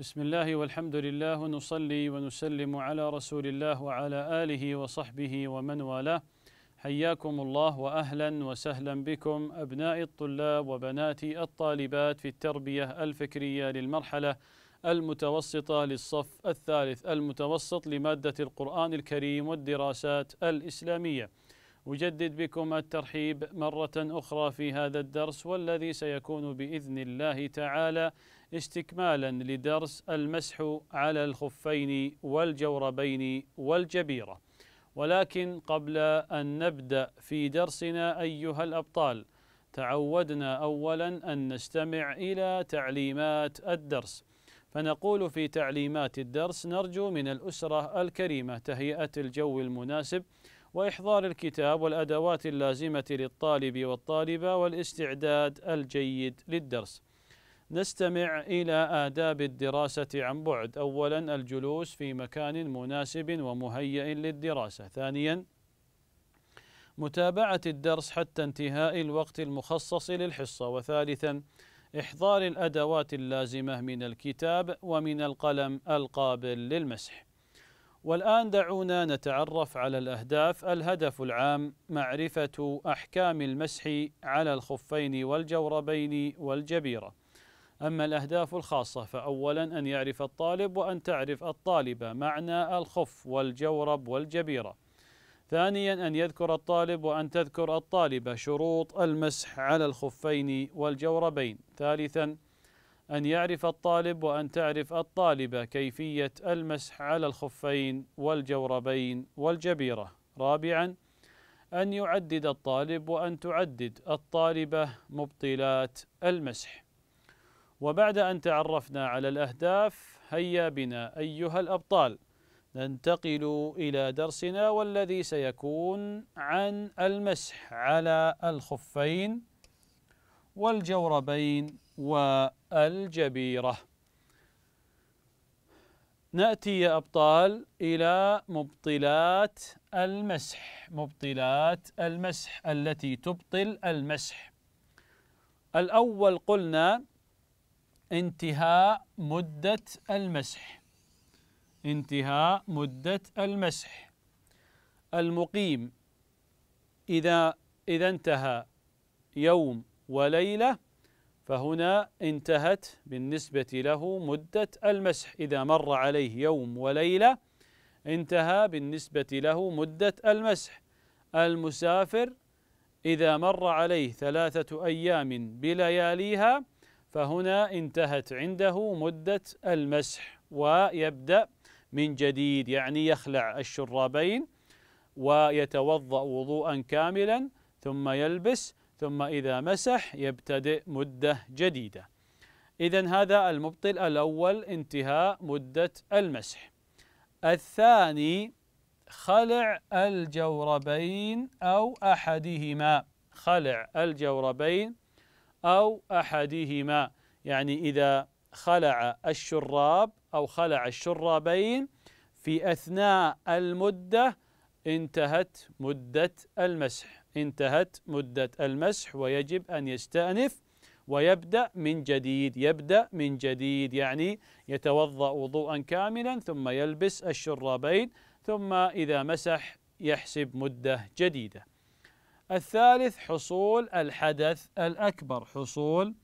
بسم الله والحمد لله ونصلي ونسلم على رسول الله وعلى آله وصحبه ومن والاه حياكم الله وأهلا وسهلا بكم أبناء الطلاب وبنات الطالبات في التربية الفكرية للمرحلة المتوسطة للصف الثالث المتوسط لمادة القرآن الكريم والدراسات الإسلامية أجدد بكم الترحيب مرة أخرى في هذا الدرس والذي سيكون بإذن الله تعالى استكمالا لدرس المسح على الخفين والجوربين والجبيرة ولكن قبل أن نبدأ في درسنا أيها الأبطال تعودنا أولا أن نستمع إلى تعليمات الدرس فنقول في تعليمات الدرس نرجو من الأسرة الكريمة تهيئة الجو المناسب وإحضار الكتاب والأدوات اللازمة للطالب والطالبة والاستعداد الجيد للدرس نستمع إلى آداب الدراسة عن بعد أولا الجلوس في مكان مناسب ومهيئ للدراسة ثانيا متابعة الدرس حتى انتهاء الوقت المخصص للحصة وثالثا إحضار الأدوات اللازمة من الكتاب ومن القلم القابل للمسح والآن دعونا نتعرف على الأهداف الهدف العام معرفة أحكام المسح على الخفين والجوربين والجبيرة أما الأهداف الخاصة فأولا أن يعرف الطالب وأن تعرف الطالبة معنى الخف والجورب والجبيرة ثانيا أن يذكر الطالب وأن تذكر الطالبة شروط المسح على الخفين والجوربين ثالثا أن يعرف الطالب وأن تعرف الطالبة كيفية المسح على الخفين والجوربين والجبيرة رابعا أن يعدد الطالب وأن تعدد الطالبة مبطلات المسح وبعد أن تعرفنا على الأهداف هيا بنا أيها الأبطال ننتقل إلى درسنا والذي سيكون عن المسح على الخفين والجوربين والجبيرة نأتي يا أبطال إلى مبطلات المسح مبطلات المسح التي تبطل المسح الأول قلنا انتهاء مدة المسح انتهاء مدة المسح المقيم إذا إذا انتهى يوم وليلة فهنا انتهت بالنسبة له مدة المسح إذا مر عليه يوم وليلة انتهى بالنسبة له مدة المسح المسافر إذا مر عليه ثلاثة أيام بلياليها فهنا انتهت عنده مدة المسح ويبدأ من جديد يعني يخلع الشرابين ويتوضأ وضوءا كاملا ثم يلبس ثم إذا مسح يبتدئ مدة جديدة إذا هذا المبطل الأول انتهاء مدة المسح الثاني خلع الجوربين أو أحدهما خلع الجوربين أو أحدهما يعني إذا خلع الشراب أو خلع الشرابين في أثناء المدة انتهت مدة المسح انتهت مدة المسح ويجب أن يستأنف ويبدأ من جديد يبدأ من جديد يعني يتوضأ وضوءا كاملا ثم يلبس الشرابين ثم إذا مسح يحسب مدة جديدة الثالث حصول الحدث الأكبر حصول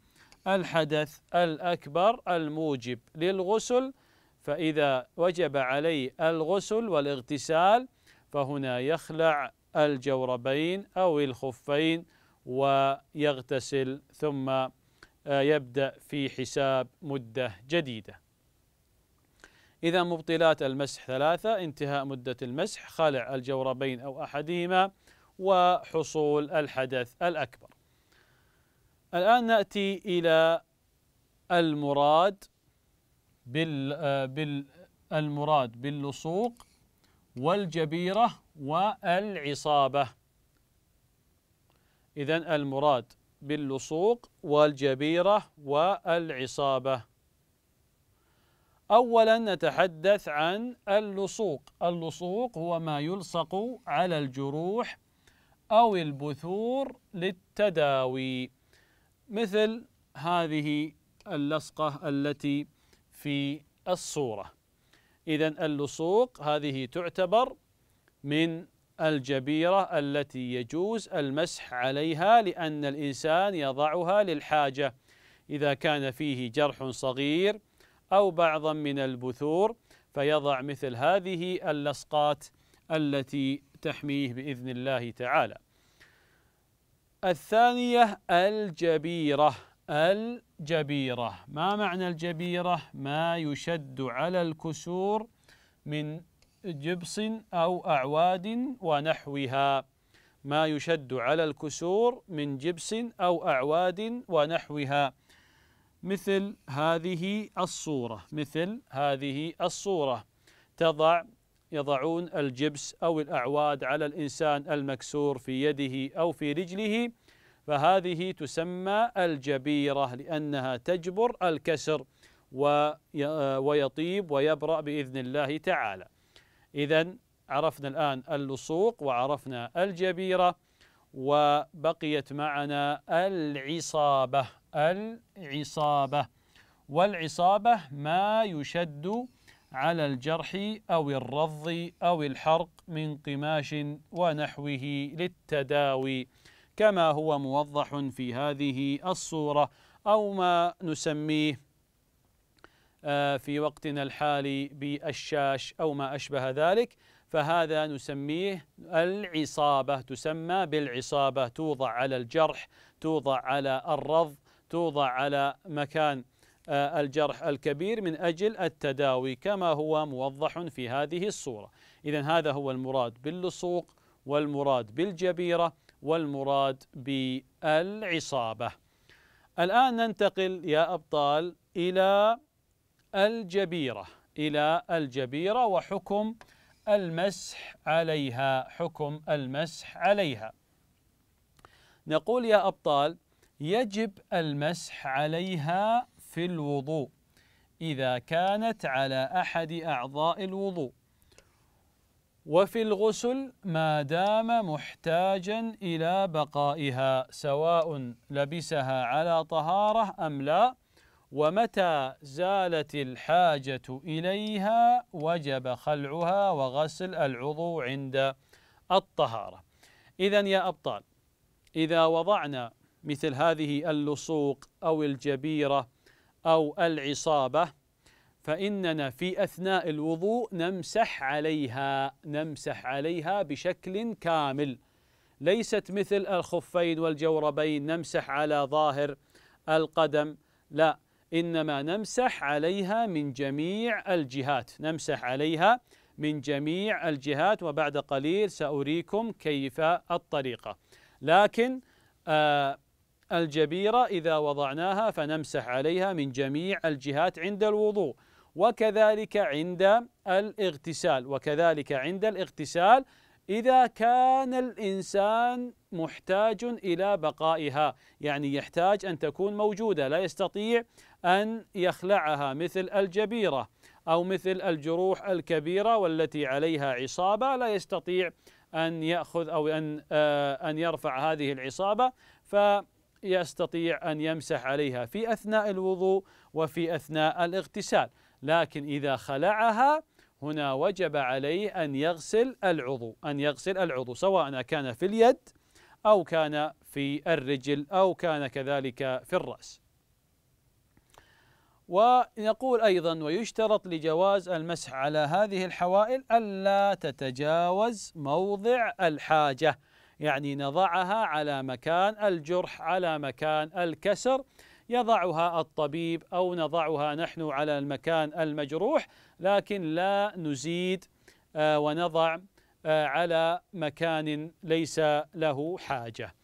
الحدث الأكبر الموجب للغسل فإذا وجب عليه الغسل والاغتسال فهنا يخلع الجوربين أو الخفين ويغتسل ثم آه، يبدأ في حساب مدة جديدة إذا مبطلات المسح ثلاثة انتهاء مدة المسح خلع الجوربين أو أحدهما وحصول الحدث الأكبر الآن نأتي إلى المراد بال, آه، بال المراد باللصوق والجبيرة والعصابة إذا المراد باللصوق والجبيرة والعصابة أولا نتحدث عن اللصوق اللصوق هو ما يلصق على الجروح أو البثور للتداوي مثل هذه اللصقة التي في الصورة إذا اللصوق هذه تعتبر من الجبيرة التي يجوز المسح عليها لأن الإنسان يضعها للحاجة إذا كان فيه جرح صغير أو بعضا من البثور فيضع مثل هذه اللصقات التي تحميه بإذن الله تعالى الثانية الجبيرة الجبيرة ما معنى الجبيرة؟ ما يشد على الكسور من جبص أو أعواد ونحوها ما يشد على الكسور من جبس أو أعواد ونحوها مثل هذه الصورة مثل هذه الصورة تضع يضعون الجبس أو الأعواد على الإنسان المكسور في يده أو في رجله فهذه تسمى الجبيرة لأنها تجبر الكسر ويطيب ويبرأ بإذن الله تعالى إذا عرفنا الآن اللصوق وعرفنا الجبيرة وبقيت معنا العصابة العصابة والعصابة ما يشد على الجرح أو الرض أو الحرق من قماش ونحوه للتداوي كما هو موضح في هذه الصورة أو ما نسميه آه، في وقتنا الحالي بالشاش أو ما أشبه ذلك فهذا نسميه العصابة تسمى بالعصابة توضع على الجرح توضع على الرض توضع على مكان آه، الجرح الكبير من أجل التداوي كما هو موضح في هذه الصورة إذا هذا هو المراد باللصوق والمراد بالجبيرة والمراد بالعصابة الآن ننتقل يا أبطال إلى الجبيرة إلى الجبيرة وحكم المسح عليها حكم المسح عليها نقول يا أبطال يجب المسح عليها في الوضوء إذا كانت على أحد أعضاء الوضوء وفي الغسل ما دام محتاجا إلى بقائها سواء لبسها على طهارة أم لا ومتى زالت الحاجة إليها وجب خلعها وغسل العضو عند الطهارة إذا يا أبطال إذا وضعنا مثل هذه اللصوق أو الجبيرة أو العصابة فإننا في أثناء الوضوء نمسح عليها نمسح عليها بشكل كامل ليست مثل الخفين والجوربين نمسح على ظاهر القدم لا إنما نمسح عليها من جميع الجهات نمسح عليها من جميع الجهات وبعد قليل سأريكم كيف الطريقة لكن آه الجبيرة إذا وضعناها فنمسح عليها من جميع الجهات عند الوضوء وكذلك عند الاغتسال وكذلك عند الاغتسال إذا كان الإنسان محتاج الى بقائها، يعني يحتاج ان تكون موجوده، لا يستطيع ان يخلعها مثل الجبيره او مثل الجروح الكبيره والتي عليها عصابه لا يستطيع ان ياخذ او ان آه، ان يرفع هذه العصابه ف يستطيع ان يمسح عليها في اثناء الوضوء وفي اثناء الاغتسال، لكن اذا خلعها هنا وجب عليه ان يغسل العضو، ان يغسل العضو سواء كان في اليد أو كان في الرجل أو كان كذلك في الرأس ونقول أيضا ويشترط لجواز المسح على هذه الحوائل ألا تتجاوز موضع الحاجة يعني نضعها على مكان الجرح على مكان الكسر يضعها الطبيب أو نضعها نحن على المكان المجروح لكن لا نزيد آه، ونضع آه، على مكان ليس له حاجه.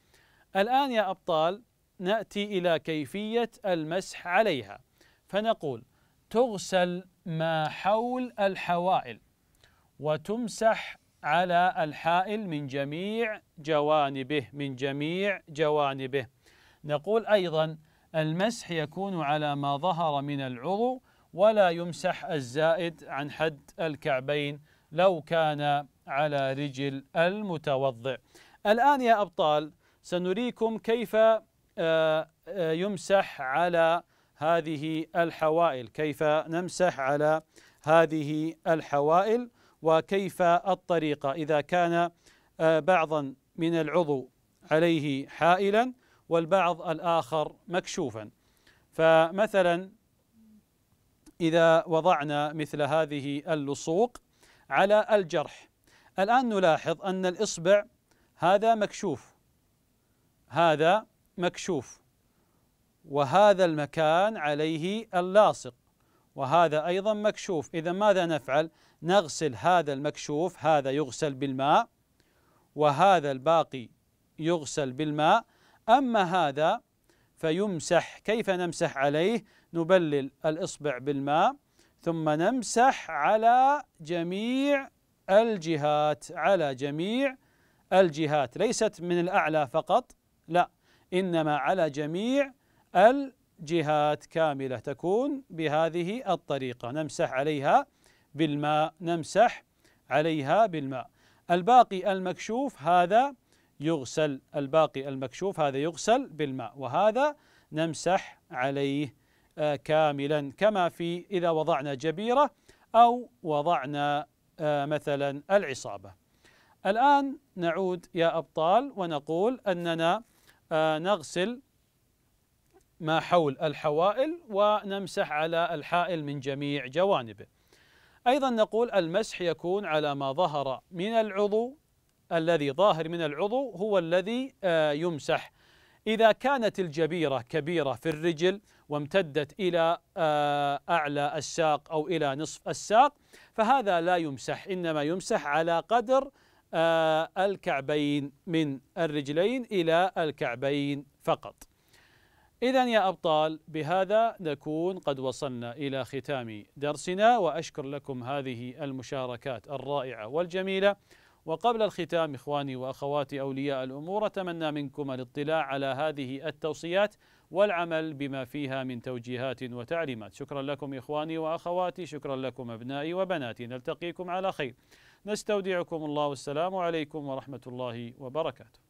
الان يا ابطال ناتي الى كيفيه المسح عليها فنقول تغسل ما حول الحوائل وتمسح على الحائل من جميع جوانبه من جميع جوانبه نقول ايضا المسح يكون على ما ظهر من العضو ولا يمسح الزائد عن حد الكعبين لو كان على رجل المتوضع الآن يا أبطال سنريكم كيف آه، آه، يمسح على هذه الحوائل كيف نمسح على هذه الحوائل وكيف الطريقة إذا كان آه، بعضا من العضو عليه حائلا والبعض الآخر مكشوفا فمثلا إذا وضعنا مثل هذه اللصوق على الجرح الآن نلاحظ أن الإصبع هذا مكشوف هذا مكشوف وهذا المكان عليه اللاصق وهذا أيضا مكشوف إذا ماذا نفعل؟ نغسل هذا المكشوف هذا يغسل بالماء وهذا الباقي يغسل بالماء أما هذا فيمسح كيف نمسح عليه؟ نبلل الإصبع بالماء ثم نمسح على جميع الجهات على جميع الجهات ليست من الأعلى فقط لا إنما على جميع الجهات كاملة تكون بهذه الطريقة نمسح عليها بالماء نمسح عليها بالماء الباقي المكشوف هذا يغسل الباقي المكشوف هذا يغسل بالماء وهذا نمسح عليه آه، كاملا كما في إذا وضعنا جبيرة أو وضعنا آه، مثلا العصابة الآن نعود يا أبطال ونقول أننا آه، نغسل ما حول الحوائل ونمسح على الحائل من جميع جوانبه أيضا نقول المسح يكون على ما ظهر من العضو الذي ظاهر من العضو هو الذي يمسح إذا كانت الجبيرة كبيرة في الرجل وامتدت إلى آه، أعلى الساق أو إلى نصف الساق فهذا لا يمسح إنما يمسح على قدر آه، الكعبين من الرجلين إلى الكعبين فقط إذا يا أبطال بهذا نكون قد وصلنا إلى ختام درسنا وأشكر لكم هذه المشاركات الرائعة والجميلة وقبل الختام إخواني وأخواتي أولياء الأمور أتمنى منكم الاطلاع على هذه التوصيات والعمل بما فيها من توجيهات وتعليمات شكرا لكم إخواني وأخواتي شكرا لكم أبنائي وبناتي نلتقيكم على خير نستودعكم الله والسلام عليكم ورحمة الله وبركاته